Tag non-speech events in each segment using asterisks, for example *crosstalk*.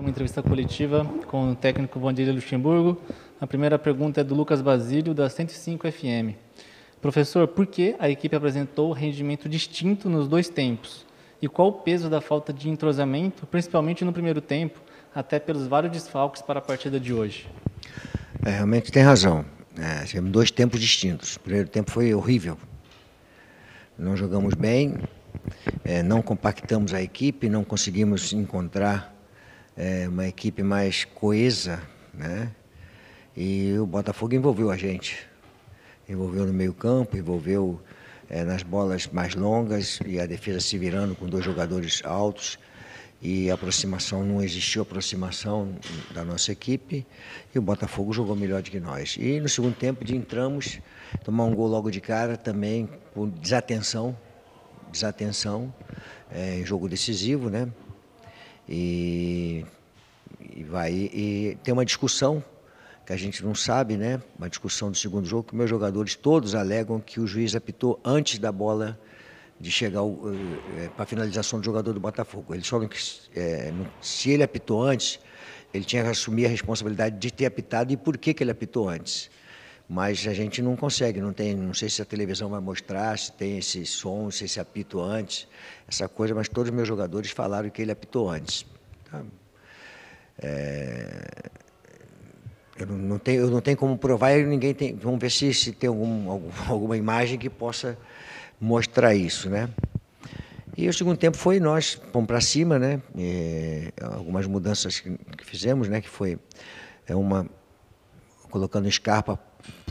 uma entrevista coletiva com o técnico Vandilha Luxemburgo. A primeira pergunta é do Lucas Basílio, da 105 FM. Professor, por que a equipe apresentou rendimento distinto nos dois tempos? E qual o peso da falta de entrosamento, principalmente no primeiro tempo, até pelos vários desfalques para a partida de hoje? É, realmente tem razão. É, tivemos dois tempos distintos. O primeiro tempo foi horrível. Não jogamos bem, é, não compactamos a equipe, não conseguimos encontrar é, uma equipe mais coesa, né? E o Botafogo envolveu a gente. Envolveu no meio-campo, envolveu é, nas bolas mais longas e a defesa se virando com dois jogadores altos. E aproximação, não existiu aproximação da nossa equipe. E o Botafogo jogou melhor do que nós. E no segundo tempo de entramos, tomar um gol logo de cara também, com desatenção. Desatenção, é, jogo decisivo, né? E, e vai e tem uma discussão que a gente não sabe, né? Uma discussão do segundo jogo que meus jogadores todos alegam que o juiz apitou antes da bola de chegar é, para a finalização do jogador do Botafogo. eles falam que é, não, se ele apitou antes, ele tinha que assumir a responsabilidade de ter apitado e por que, que ele apitou antes mas a gente não consegue, não tem, não sei se a televisão vai mostrar, se tem esse som, se esse apito antes, essa coisa, mas todos os meus jogadores falaram que ele apitou antes. Tá? É, eu, não, não tenho, eu não tenho como provar, e ninguém tem. Vamos ver se, se tem algum, algum, *laughs* alguma imagem que possa mostrar isso, né? E o segundo tempo foi nós, fomos para cima, né? E é, algumas mudanças que, que fizemos, né? Que foi é uma colocando Scarpa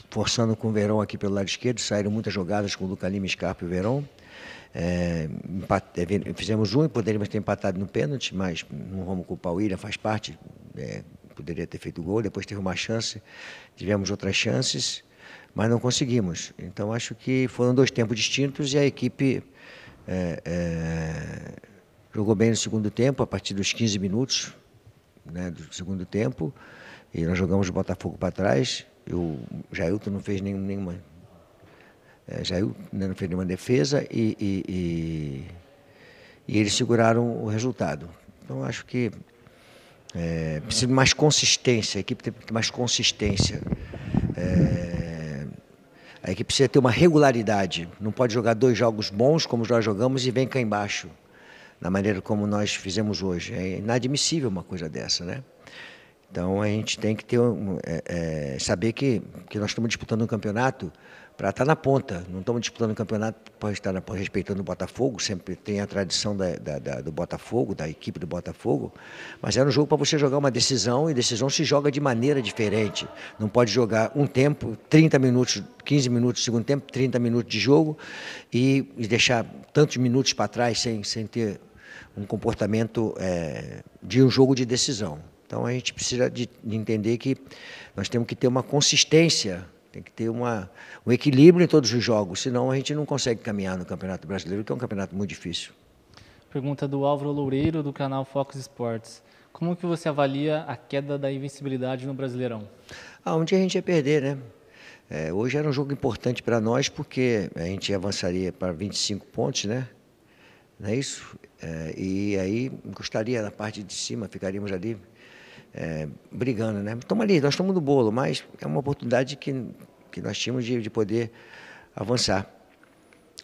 forçando com o Verão aqui pelo lado esquerdo, saíram muitas jogadas com o Luca Lima, Scarpa e o Verão. É, empate, é, fizemos um e poderíamos ter empatado no pênalti, mas não vamos culpar o William, faz parte, é, poderia ter feito gol, depois teve uma chance, tivemos outras chances, mas não conseguimos. Então acho que foram dois tempos distintos e a equipe é, é jogou bem no segundo tempo, a partir dos 15 minutos né, do segundo tempo, e nós jogamos o Botafogo para trás, eu, Jailton não fez nenhum, nenhuma. É, Jailton não fez nenhuma defesa e, e, e, e, eles seguraram o resultado. Então acho que é, precisa de mais consistência, a equipe tem que ter mais consistência. É, a equipe precisa ter uma regularidade. Não pode jogar dois jogos bons, como nós jogamos, e vem cá embaixo, na maneira como nós fizemos hoje. É inadmissível uma coisa dessa, né? Então a gente tem que ter um, é, é, saber que, que nós estamos disputando um campeonato para estar tá na ponta. Não estamos disputando um campeonato para estar na ponta, respeitando o Botafogo, sempre tem a tradição da, da, da, do Botafogo, da equipe do Botafogo, mas era um jogo para você jogar uma decisão e decisão se joga de maneira diferente. Não pode jogar um tempo, 30 minutos, 15 minutos de segundo tempo, 30 minutos de jogo e, e deixar tantos minutos para trás sem, sem ter um comportamento é, de um jogo de decisão. Então a gente precisa de, de entender que nós temos que ter uma consistência tem que ter uma, um equilíbrio em todos os jogos, senão a gente não consegue caminhar no Campeonato Brasileiro, que é um campeonato muito difícil. Pergunta do Álvaro Loureiro, do canal Fox Sports. Como que você avalia a queda da invencibilidade no Brasileirão? Ah, um dia a gente ia perder, né? É, hoje era um jogo importante para nós, porque a gente avançaria para 25 pontos, né? Não é isso? É, e aí gostaria na parte de cima, ficaríamos ali é, brigando, né? Estamos ali, nós estamos no bolo, mas é uma oportunidade que, que nós tínhamos de, de poder avançar.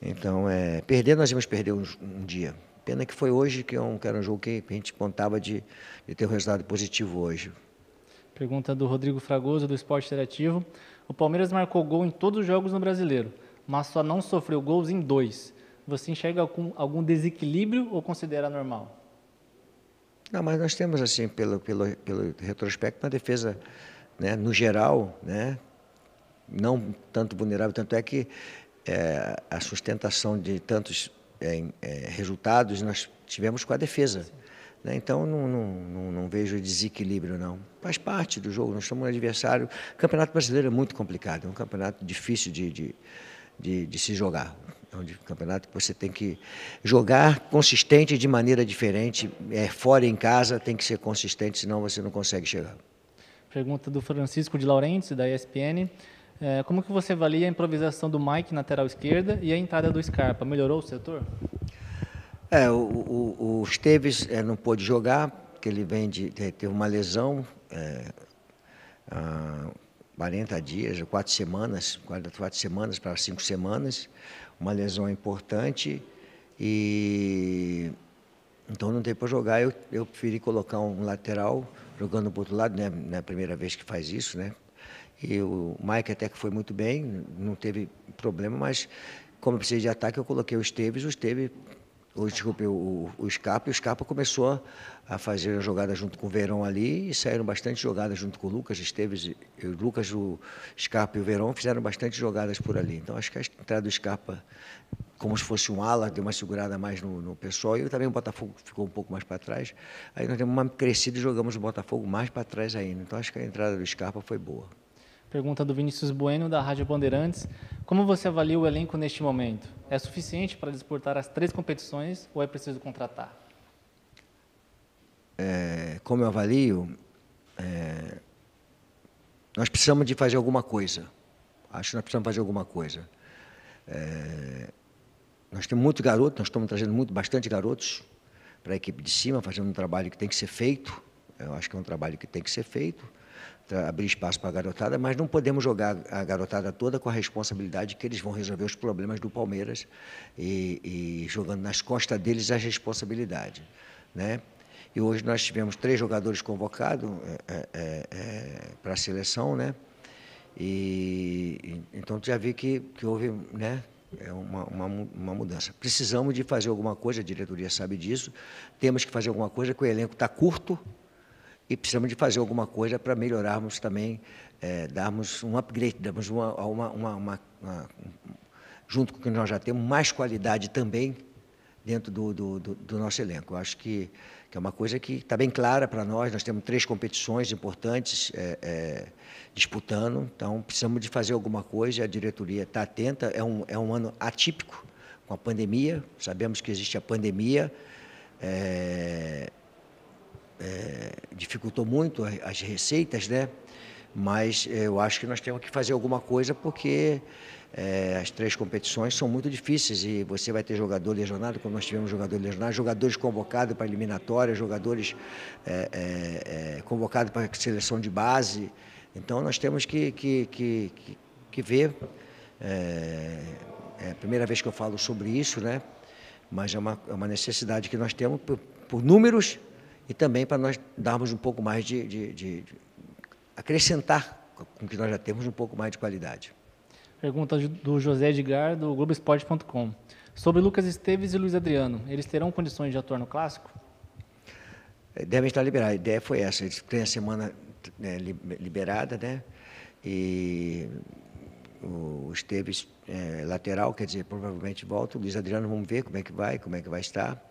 Então, é, perder, nós íamos perder um, um, dia. Pena que foi hoje, que, é um, que era um jogo que a gente contava de, de ter um resultado positivo hoje. Pergunta do Rodrigo Fragoso, do Esporte Interativo. O Palmeiras marcou gol em todos os jogos no Brasileiro, mas só não sofreu gols em dois. Você enxerga algum, algum desequilíbrio ou considera normal? Não, mas nós temos, assim, pelo, pelo, pelo retrospecto, uma defesa, né, no geral, né, não tanto vulnerável, tanto é que é, a sustentação de tantos é, é, resultados nós tivemos com a defesa. Né? Então, não, não, não, não, vejo desequilíbrio, não. Faz parte do jogo, nós somos um adversário. O Campeonato Brasileiro é muito complicado, é um campeonato difícil de, de, de, de se jogar questão de campeonato, você tem que jogar consistente de maneira diferente, é, fora em casa tem que ser consistente, senão você não consegue chegar. Pergunta do Francisco de Laurentes, da ESPN. É, como que você avalia a improvisação do Mike na lateral esquerda e a entrada do Scarpa? Melhorou o setor? É, o, o, o Esteves é, não pôde jogar, porque ele vem de, de é, ter uma lesão, é, 40 dias, quatro semanas, 4, quatro semanas para cinco semanas uma lesão importante e então não tem para jogar. Eu, eu preferi colocar um lateral jogando para outro lado, né? Na é primeira vez que faz isso, né? E o Mike até que foi muito bem, não teve problema, mas como eu precisei de ataque, eu coloquei o Esteves. O Esteves o, desculpe, o, o Scarpa, e o Scarpa começou a, fazer a jogada junto com o Verão ali, e saíram bastante jogadas junto com o Lucas Esteves, o Lucas, o Scarpa e o Verão fizeram bastante jogadas por ali. Então, acho que a entrada do Scarpa, como se fosse um ala, deu uma segurada mais no, no pessoal, e também o Botafogo ficou um pouco mais para trás. Aí nós temos uma crescida e jogamos o Botafogo mais para trás ainda. Então, acho que a entrada do Scarpa foi boa. Pergunta do Vinícius Bueno, da Rádio Bandeirantes. Como você avalia o elenco neste momento? É suficiente para disputar as três competições ou é preciso contratar? É, como eu avalio, é, nós precisamos de fazer alguma coisa. Acho que nós precisamos fazer alguma coisa. É, nós temos muito garoto, nós estamos trazendo muito, bastante garotos para a equipe de cima, fazendo um trabalho que tem que ser feito. Eu acho que é um trabalho que tem que ser feito. Então, abrir espaço para a garotada, mas não podemos jogar a garotada toda com a responsabilidade que eles vão resolver os problemas do Palmeiras e, e jogando nas costas deles a responsabilidade. Né? E hoje nós tivemos três jogadores convocados é, é, é, é para a seleção, né? E, então já vi que, que houve né, é uma, uma, uma, mudança. Precisamos de fazer alguma coisa, a diretoria sabe disso. Temos que fazer alguma coisa, que o elenco está curto, e precisamos de fazer alguma coisa para melhorarmos também, é, darmos um upgrade, darmos uma, uma, uma, uma, junto com o que nós já temos, mais qualidade também dentro do, do, do, do nosso elenco. Eu acho que, que é uma coisa que está bem clara para nós, nós temos três competições importantes é, é, disputando, então precisamos de fazer alguma coisa, a diretoria está atenta, é um, é um ano atípico com a pandemia, sabemos que existe a pandemia, é, é, dificultou muito as receitas, né? Mas é, eu acho que nós temos que fazer alguma coisa porque é, as três competições são muito difíceis e você vai ter jogador lesionado, como nós tivemos jogador lesionado, jogadores convocados para eliminatória, jogadores é, é, é convocados para seleção de base. Então nós temos que, que, que, que, que ver. É a primeira vez que eu falo sobre isso, né? Mas é uma, é uma necessidade que nós temos por, por números e também para nós darmos um pouco mais de, de, de, de acrescentar com o que nós já temos um pouco mais de qualidade. Pergunta do José Edgar, do Globoesporte.com. Sobre Lucas Esteves e Luiz Adriano, eles terão condições de atuar no Clássico? É, devem estar liberados. A ideia foi essa. Eles têm a semana né, liberada, né? E o Esteves é, lateral, quer dizer, provavelmente volta. O Luiz Adriano, vamos ver como é que vai, como é que vai estar.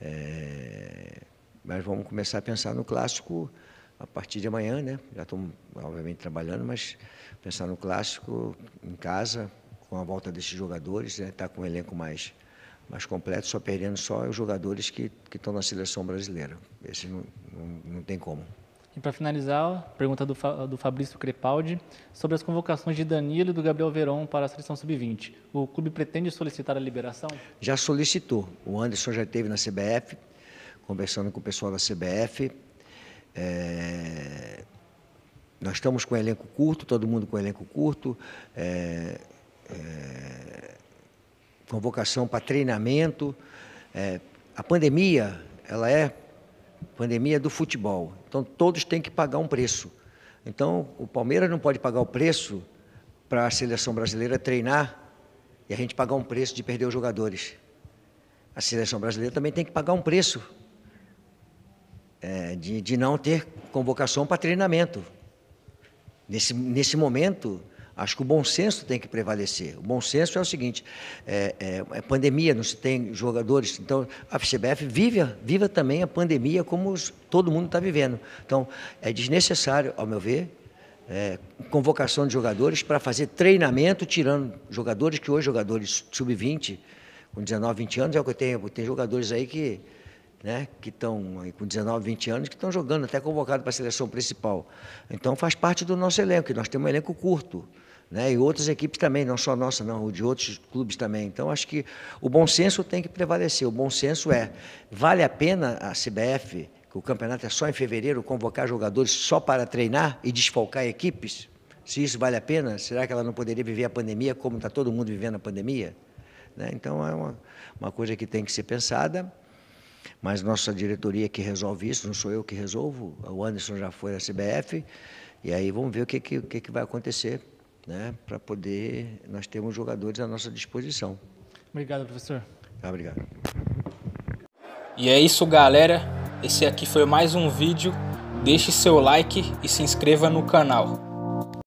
É... Mas vamos começar a pensar no clássico a partir de amanhã, né? Já estamos, obviamente, trabalhando, mas pensar no clássico em casa, com a volta desses jogadores, né? Tá com um elenco mais, mais completo, só perdendo só os jogadores que, que estão na seleção brasileira. Esse não, não, não tem como. E para finalizar, pergunta do, do Fabrício Crepaldi sobre as convocações de Danilo e do Gabriel Verón para a seleção sub-20. O clube pretende solicitar a liberação? Já solicitou. O Anderson já teve na CBF, conversando com o pessoal da CBF. É, nós estamos com elenco curto, todo mundo com elenco curto. É, é, convocação para treinamento. É, a pandemia, ela é pandemia do futebol. Então todos têm que pagar um preço. Então o Palmeiras não pode pagar o preço para a seleção brasileira treinar e a gente pagar um preço de perder os jogadores. A seleção brasileira também tem que pagar um preço é, de, de não ter convocação para treinamento. Nesse, nesse momento, acho que o bom senso tem que prevalecer. O bom senso é o seguinte: é, é, é pandemia, não se tem jogadores. Então, a CBF vive, vive também a pandemia como os, todo mundo está vivendo. Então, é desnecessário, ao meu ver, é, convocação de jogadores para fazer treinamento, tirando jogadores que hoje, jogadores sub-20, com 19, 20 anos, é o que eu tenho. Tem jogadores aí que né, que estão com 19, 20 anos, que estão jogando, até convocado para a seleção principal. Então faz parte do nosso elenco, nós temos um elenco curto. Né, e outras equipes também, não só a nossa, não, de outros clubes também. Então, acho que o bom senso tem que prevalecer. O bom senso é, vale a pena a CBF, que o campeonato é só em fevereiro, convocar jogadores só para treinar e desfalcar equipes? Se isso vale a pena, será que ela não poderia viver a pandemia como está todo mundo vivendo a pandemia? Né, então, é uma, uma coisa que tem que ser pensada mas nossa diretoria que resolve isso, não sou eu que resolvo, o Anderson já foi da CBF, e aí vamos ver o que, que, que vai acontecer, né, para poder nós termos jogadores à nossa disposição. Obrigado, professor. Ah, obrigado. E é isso, galera. Esse aqui foi mais um vídeo. Deixe seu like e se inscreva no canal.